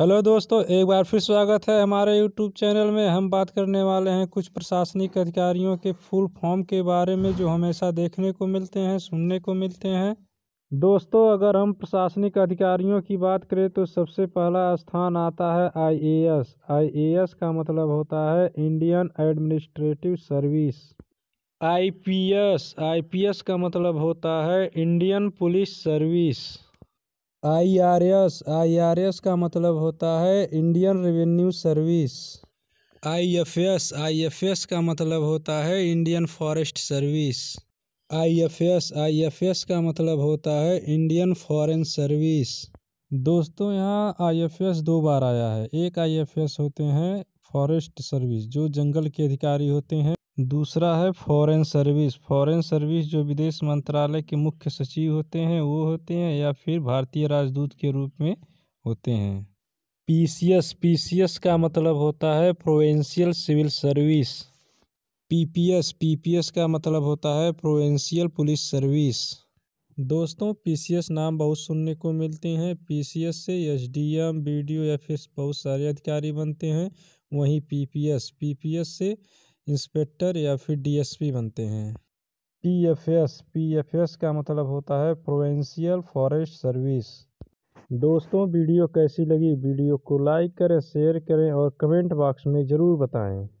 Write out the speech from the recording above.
hello दोस्तों एक बार फिर स्वागत है हमारे यूट्यूब चैनल में हम बात करने वाले हैं कुछ प्रशासनिक अधिकारियों के फुल फॉर्म के बारे में जो हमेशा देखने को मिलते हैं सुनने को मिलते हैं दोस्तों अगर हम प्रशासनिक अधिकारियों की बात करें तो सबसे पहला स्थान आता है आईएएस आईएएस का मतलब होता है Indian administrative service I P का मतलब होता है Indian police service IRS IRS का मतलब होता है Indian revenue service IFS IFS का मतलब होता है Indian forest service IFS IFS का मतलब होता है इंडियन फॉरेन सर्विस दोस्तों यहाँ आई.एफ.एस दो बार आया है एक आई.एफ.एस होते हैं फॉरेस्ट सर्विस जो जंगल के अधिकारी होते हैं दूसरा है फॉरेन सर्विस फॉरेन सर्विस जो विदेश मंत्रालय के मुख्य सचिव होते हैं वो होते हैं या फिर भारतीय राजदूत के रूप में होते हैं पीसीएस पीसीएस का मतलब होता है provincial civil service PPS PPS का मतलब होता है प्रोवेंशियल पुलिस सर्विस दोस्तों पीसीएस नाम बहुत सुनने को मिलते हैं पीसीएस से एसडीएम बीडीओ या फिर बहुत सारे अधिकारी बनते हैं वहीं पीपीएस पीपीएस से इंस्पेक्टर या फिर डीएसपी बनते हैं पीएफएस पीएफएस का मतलब होता है प्रोवेंशियल फॉरेस्ट सर्विस दोस्तों वीडियो कैसी लगी वीडियो को लाइक करें शेयर करें और कमेंट बॉक्स में ज़रूर बताएं